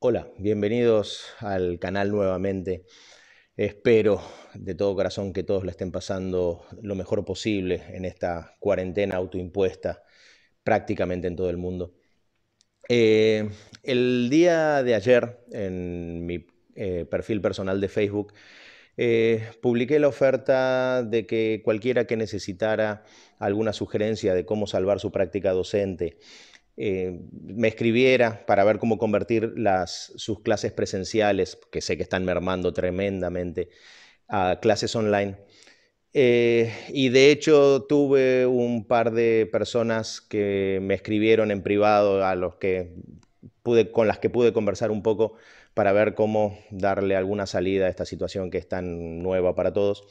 Hola, bienvenidos al canal nuevamente. Espero de todo corazón que todos la estén pasando lo mejor posible en esta cuarentena autoimpuesta prácticamente en todo el mundo. Eh, el día de ayer en mi eh, perfil personal de Facebook eh, publiqué la oferta de que cualquiera que necesitara alguna sugerencia de cómo salvar su práctica docente, eh, me escribiera para ver cómo convertir sus clases presenciales, que sé que están mermando tremendamente, a clases online. Eh, y de hecho tuve un par de personas que me escribieron en privado a los que pude, con las que pude conversar un poco para ver cómo darle alguna salida a esta situación que es tan nueva para todos.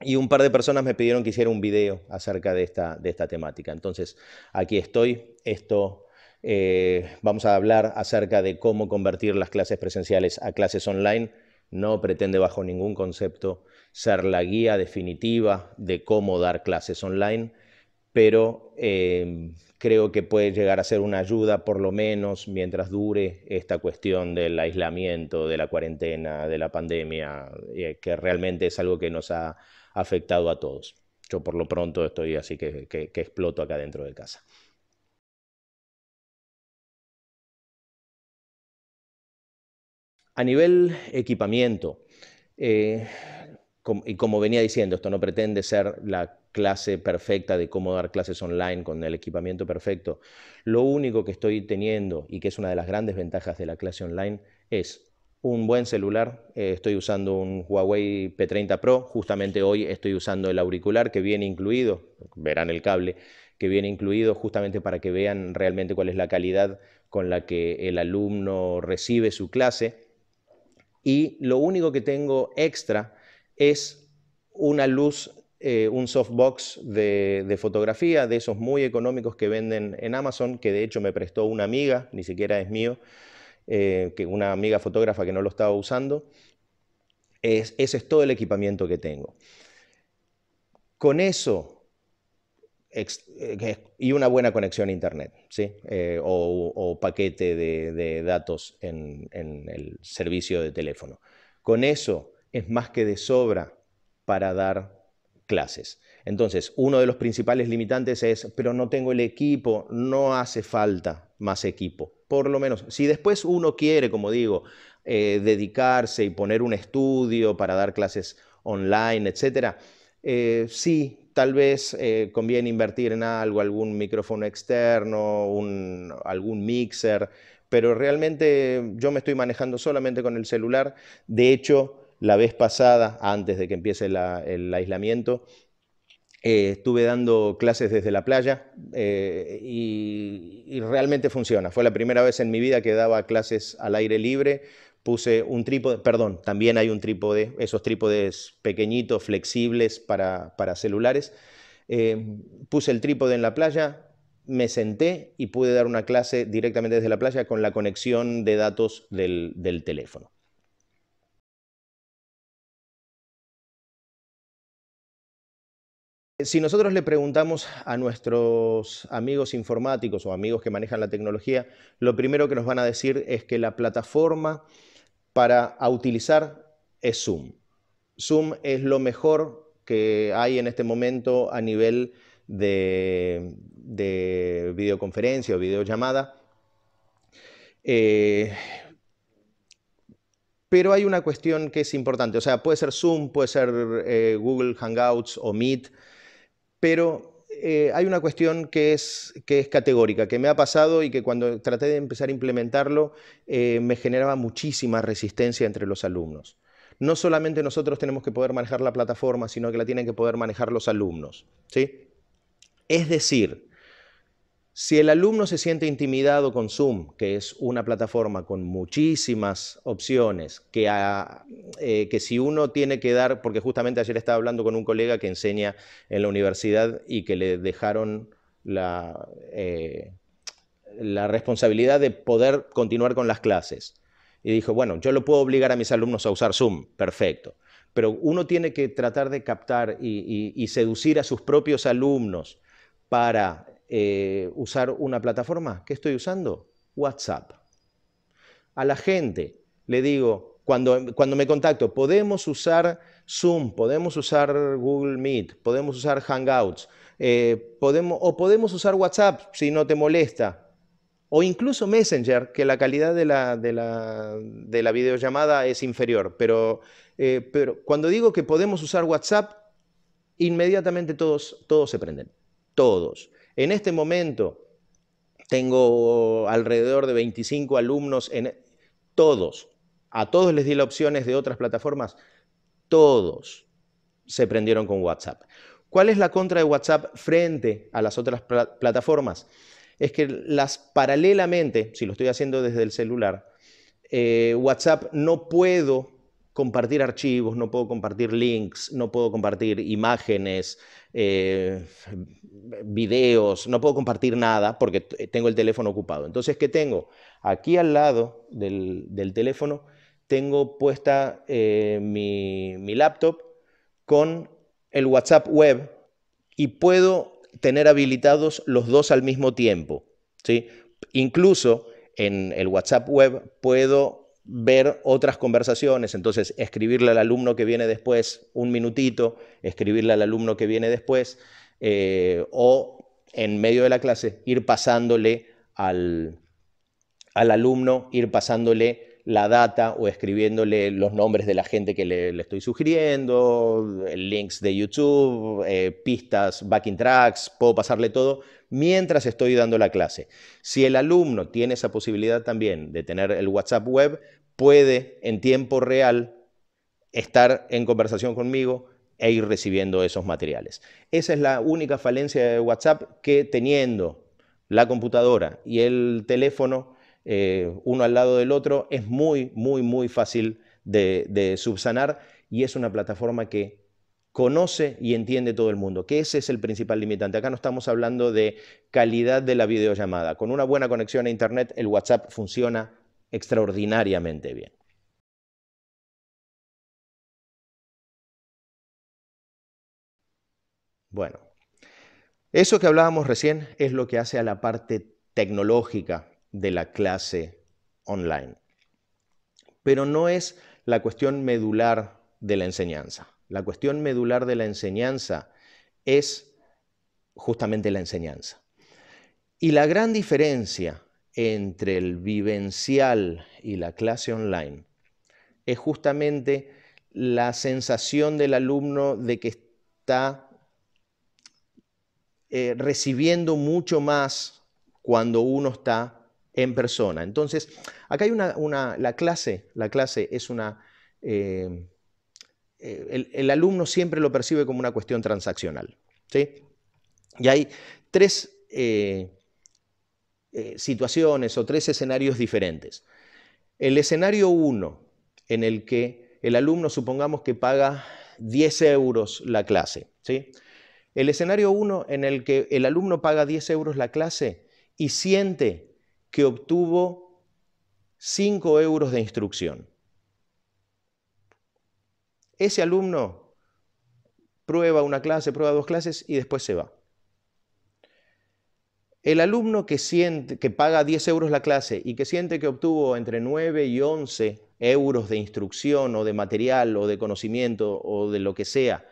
Y un par de personas me pidieron que hiciera un video acerca de esta, de esta temática. Entonces, aquí estoy. Esto eh, vamos a hablar acerca de cómo convertir las clases presenciales a clases online. No pretende bajo ningún concepto ser la guía definitiva de cómo dar clases online, pero em, creo que puede llegar a ser una ayuda por lo menos mientras dure esta cuestión del aislamiento, de la cuarentena, de la pandemia, eh, que realmente es algo que nos ha afectado a todos. Yo por lo pronto estoy así que, exploto acá dentro de casa. A nivel equipamiento, eh, y como venía diciendo, esto no pretende ser la clase perfecta de cómo dar clases online con el equipamiento perfecto. Lo único que estoy teniendo y que es una de las grandes ventajas de la clase online es un buen celular. Eh, estoy usando un Huawei P30 Pro. Justamente hoy estoy usando el auricular que viene incluido. Verán el cable que viene incluido justamente para que vean realmente cuál es la calidad con la que el alumno recibe su clase. Y lo único que tengo extra es una luz, eh, un softbox de fotografía, de esos muy económicos que venden en Amazon, que de hecho me prestó una amiga, ni siquiera es mío. Eh, una amiga fotógrafa que no lo estaba usando. ese es todo el equipamiento que tengo. Con eso eh, y una buena conexión a Internet ¿sí? Eh, o, paquete de, datos en el servicio de teléfono. Con eso es más que de sobra para dar clases. Entonces, uno de los principales limitantes es, pero no tengo el equipo, no hace falta más equipo por lo menos. Si después uno quiere, como digo, eh, dedicarse y poner un estudio para dar clases online, etcétera, eh, sí, tal vez eh, conviene invertir en algo, algún micrófono externo, algún mixer, pero realmente yo me estoy manejando solamente con el celular. De hecho, la vez pasada, antes de que empiece el aislamiento, eh, estuve dando clases desde la playa eh, y, realmente funciona. Fue la primera vez en mi vida que daba clases al aire libre. Puse un trípode, perdón, también hay un trípode, esos trípodes pequeñitos, flexibles para, celulares. Eh, puse el trípode en la playa, me senté y pude dar una clase directamente desde la playa con la conexión de datos del teléfono. Si nosotros le preguntamos a nuestros amigos informáticos o amigos que manejan la tecnología, lo primero que nos van a decir es que la plataforma para utilizar es Zoom. Zoom es lo mejor que hay en este momento a nivel de, videoconferencia o videollamada. Eh, pero hay una cuestión que es importante, o sea, puede ser Zoom, puede ser eh, Google Hangouts o Meet, pero eh, hay una cuestión que es, categórica, que me ha pasado y que cuando traté de empezar a implementarlo eh, me generaba muchísima resistencia entre los alumnos. No solamente nosotros tenemos que poder manejar la plataforma, sino que la tienen que poder manejar los alumnos. ¿sí? Es decir, si el alumno se siente intimidado con Zoom, que es una plataforma con muchísimas opciones, eh, que, si uno tiene que dar, porque justamente ayer estaba hablando con un colega que enseña en la universidad y que le dejaron eh, la, responsabilidad de poder continuar con las clases. Y dijo, bueno, yo lo puedo obligar a mis alumnos a usar Zoom, perfecto. Pero uno tiene que tratar de captar y seducir a sus propios alumnos para eh, usar una plataforma. ¿Qué estoy usando? WhatsApp. A la gente le digo, cuando, cuando me contacto, podemos usar Zoom, podemos usar Google Meet, podemos usar Hangouts, eh, podemos, o podemos usar WhatsApp si no te molesta, o incluso Messenger, que la calidad de la, videollamada es inferior. Pero, eh, pero, cuando digo que podemos usar WhatsApp, inmediatamente todos, todos se prenden, todos. En este momento tengo alrededor de 25 alumnos en todos. A todos les di las opciones de otras plataformas. Todos se prendieron con WhatsApp. ¿Cuál es la contra de WhatsApp frente a las otras plataformas? Es que las paralelamente, si lo estoy haciendo desde el celular, eh, WhatsApp no puedo compartir archivos, no puedo compartir links, no puedo compartir imágenes, eh, videos, no puedo compartir nada porque eh, tengo el teléfono ocupado. Entonces, ¿qué tengo? Aquí al lado del, teléfono tengo puesta eh, mi, laptop con el WhatsApp web y puedo tener habilitados los dos al mismo tiempo. ¿sí? Incluso en el WhatsApp web puedo ver otras conversaciones, entonces escribirle al alumno que viene después un minutito, escribirle al alumno que viene después, eh, o en medio de la clase ir pasándole al, al, alumno, ir pasándole la data o escribiéndole los nombres de la gente que le, estoy sugiriendo, links de YouTube, eh, pistas, backing tracks, puedo pasarle todo, mientras estoy dando la clase. Si el alumno tiene esa posibilidad también de tener el WhatsApp web, puede en tiempo real estar en conversación conmigo e ir recibiendo esos materiales. Esa es la única falencia de WhatsApp que teniendo la computadora y el teléfono eh, uno al lado del otro es muy, muy, muy fácil de, de subsanar y es una plataforma que conoce y entiende todo el mundo, que ese es el principal limitante. Acá no estamos hablando de calidad de la videollamada. Con una buena conexión a Internet, el WhatsApp funciona extraordinariamente bien. Bueno, eso que hablábamos recién es lo que hace a la parte tecnológica de la clase online. Pero no es la cuestión medular de la enseñanza. La cuestión medular de la enseñanza es justamente la enseñanza. Y la gran diferencia entre el vivencial y la clase online es justamente la sensación del alumno de que está eh, recibiendo mucho más cuando uno está en persona. Entonces, acá hay una, una la clase, la clase es una, eh, eh, el, alumno siempre lo percibe como una cuestión transaccional. Y hay tres eh, situaciones o tres escenarios diferentes. El escenario 1, en el que el alumno supongamos que paga 10 euros la clase. ¿sí? El escenario 1, en el que el alumno paga 10 euros la clase y siente que obtuvo 5 euros de instrucción. Ese alumno prueba una clase, prueba dos clases y después se va. El alumno que, paga 10 euros la clase y que siente que obtuvo entre 9 y 11 euros de instrucción o de material o de conocimiento o de lo que sea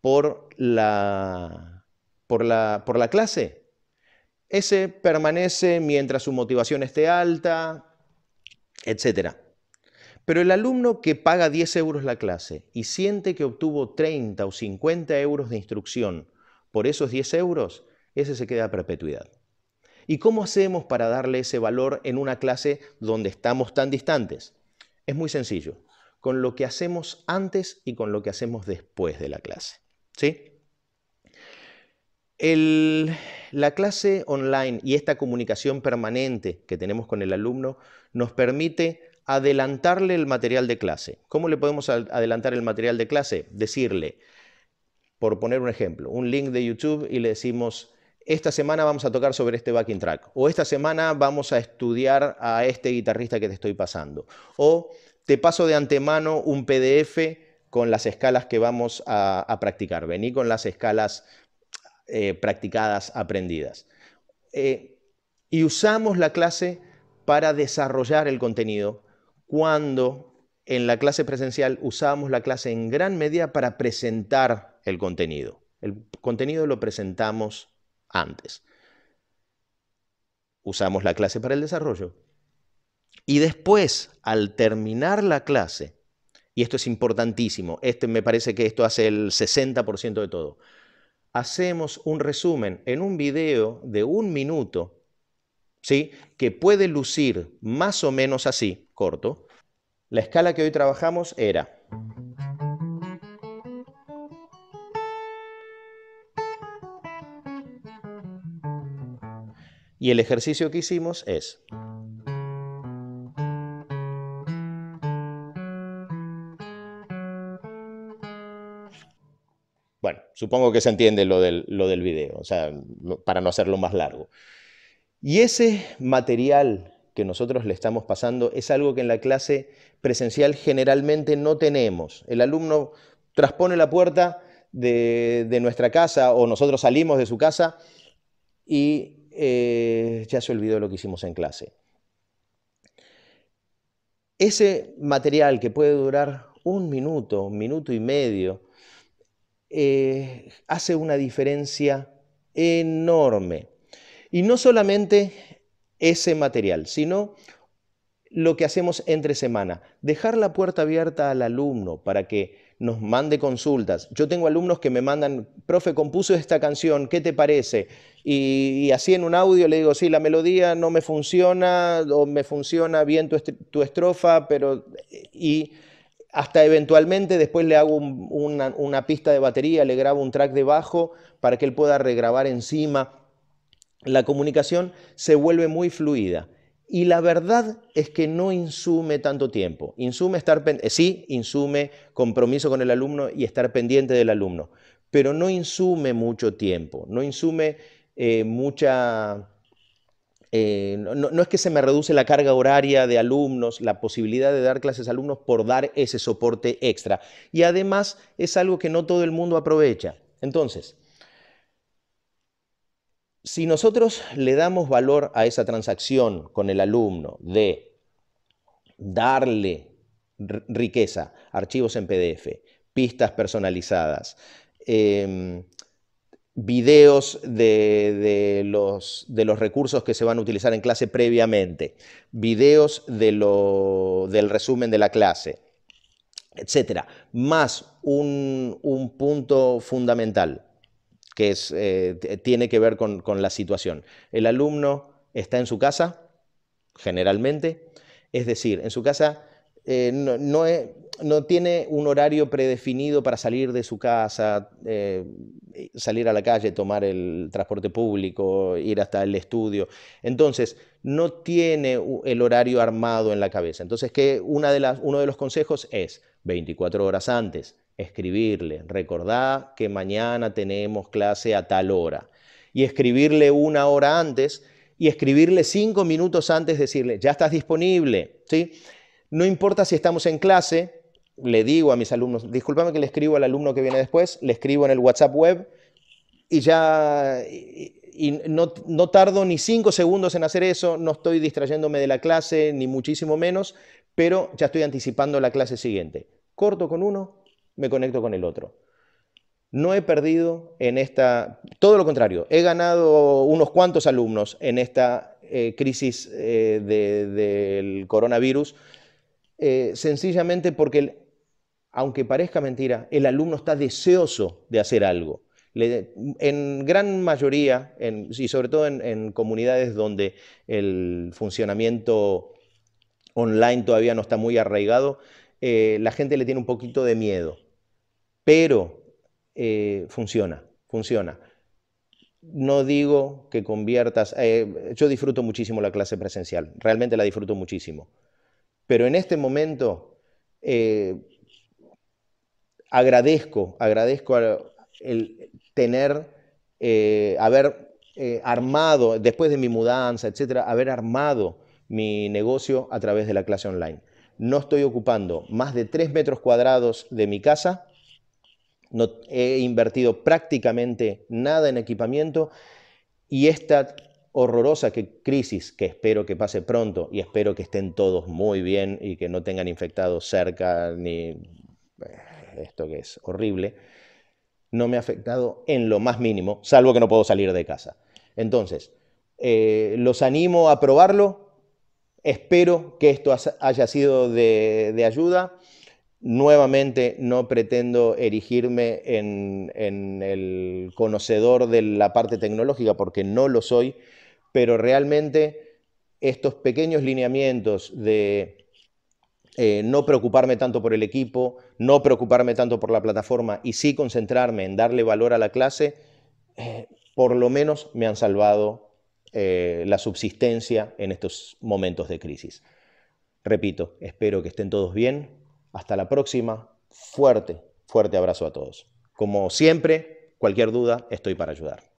por la, por la, por la clase, ese permanece mientras su motivación esté alta, etc. Pero el alumno que paga 10 euros la clase y siente que obtuvo 30 o 50 euros de instrucción por esos 10 euros, ese se queda a perpetuidad. ¿Y cómo hacemos para darle ese valor en una clase donde estamos tan distantes? Es muy sencillo, con lo que hacemos antes y con lo que hacemos después de la clase. ¿Sí? la clase online y esta comunicación permanente que tenemos con el alumno nos permite adelantarle el material de clase. ¿Cómo le podemos adelantar el material de clase? Decirle, por poner un ejemplo, un link de YouTube y le decimos, esta semana vamos a tocar sobre este backing track, o esta semana vamos a estudiar a este guitarrista que te estoy pasando, o te paso de antemano un PDF con las escalas que vamos a, practicar, vení con las escalas eh, practicadas, aprendidas. Eh, y usamos la clase para desarrollar el contenido cuando en la clase presencial usamos la clase en gran medida para presentar el contenido. El contenido lo presentamos antes. Usamos la clase para el desarrollo. Y después, al terminar la clase, y esto es importantísimo, este, me parece que esto hace el 60% de todo, hacemos un resumen en un video de un minuto, ¿sí? que puede lucir más o menos así, corto. La escala que hoy trabajamos era Y el ejercicio que hicimos es... Bueno, supongo que se entiende lo del, lo del video, o sea, para no hacerlo más largo. Y ese material que nosotros le estamos pasando es algo que en la clase presencial generalmente no tenemos. El alumno traspone la puerta de, de, nuestra casa o nosotros salimos de su casa y eh, ya se olvidó lo que hicimos en clase. Ese material que puede durar un minuto, un minuto y medio, eh, hace una diferencia enorme. Y no solamente ese material, sino lo que hacemos entre semana, dejar la puerta abierta al alumno para que nos mande consultas. Yo tengo alumnos que me mandan, profe, compuso esta canción, ¿qué te parece? Y, así en un audio le digo, sí, la melodía no me funciona o me funciona bien tu, estrofa, pero... Y, hasta eventualmente después le hago una, una, pista de batería, le grabo un track de bajo para que él pueda regrabar encima. La comunicación se vuelve muy fluida. Y la verdad es que no insume tanto tiempo. Insume estar, eh, sí, insume compromiso con el alumno y estar pendiente del alumno, pero no insume mucho tiempo, no insume eh, mucha... Eh, no, es que se me reduce la carga horaria de alumnos, la posibilidad de dar clases a alumnos por dar ese soporte extra. Y además es algo que no todo el mundo aprovecha. Entonces, si nosotros le damos valor a esa transacción con el alumno de darle riqueza, archivos en PDF, pistas personalizadas, em, videos de, los, recursos que se van a utilizar en clase previamente, videos del resumen de la clase, etcétera, Más un punto fundamental, que eh, tiene que ver con, la situación. El alumno está en su casa, generalmente, es decir, en su casa eh, e, no, tiene un horario predefinido para salir de su casa, eh, salir a la calle, tomar el transporte público, ir hasta el estudio. Entonces, no tiene el horario armado en la cabeza. Entonces, que uno de los consejos es 24 horas antes escribirle, recordá que mañana tenemos clase a tal hora, y escribirle una hora antes, y escribirle cinco minutos antes, decirle, ya estás disponible, ¿sí? No importa si estamos en clase, le digo a mis alumnos, discúlpame que le escribo al alumno que viene después, le escribo en el WhatsApp web, y ya y no, tardo ni cinco segundos en hacer eso, no estoy distrayéndome de la clase, ni muchísimo menos, pero ya estoy anticipando la clase siguiente. Corto con uno, me conecto con el otro. No he perdido en esta, todo lo contrario, he ganado unos cuantos alumnos en esta eh, crisis eh, del coronavirus, eh, sencillamente porque, aunque parezca mentira, el alumno está deseoso de hacer algo. en gran mayoría, y sobre todo en, comunidades donde el funcionamiento online todavía no está muy arraigado, la gente le tiene un poquito de miedo pero eh, funciona, funciona. No digo que conviertas, eh, yo disfruto muchísimo la clase presencial, realmente la disfruto muchísimo, pero en este momento eh, agradezco, agradezco el tener, haber armado, después de mi mudanza, etcétera, haber armado mi negocio a través de la clase online. No estoy ocupando más de tres metros cuadrados de mi casa no he invertido prácticamente nada en equipamiento y esta horrorosa crisis que espero que pase pronto y espero que estén todos muy bien y que no tengan infectados cerca ni eh, esto que es horrible, no me ha afectado en lo más mínimo, salvo que no puedo salir de casa. Entonces, eh, los animo a probarlo, espero que esto haya sido de ayuda Nuevamente no pretendo erigirme en, el conocedor de la parte tecnológica porque no lo soy, pero realmente estos pequeños lineamientos de eh, no preocuparme tanto por el equipo, no preocuparme tanto por la plataforma y sí concentrarme en darle valor a la clase, eh, por lo menos me han salvado eh, la subsistencia en estos momentos de crisis. Repito, espero que estén todos bien, hasta la próxima. Fuerte, fuerte abrazo a todos. Como siempre, cualquier duda, estoy para ayudar.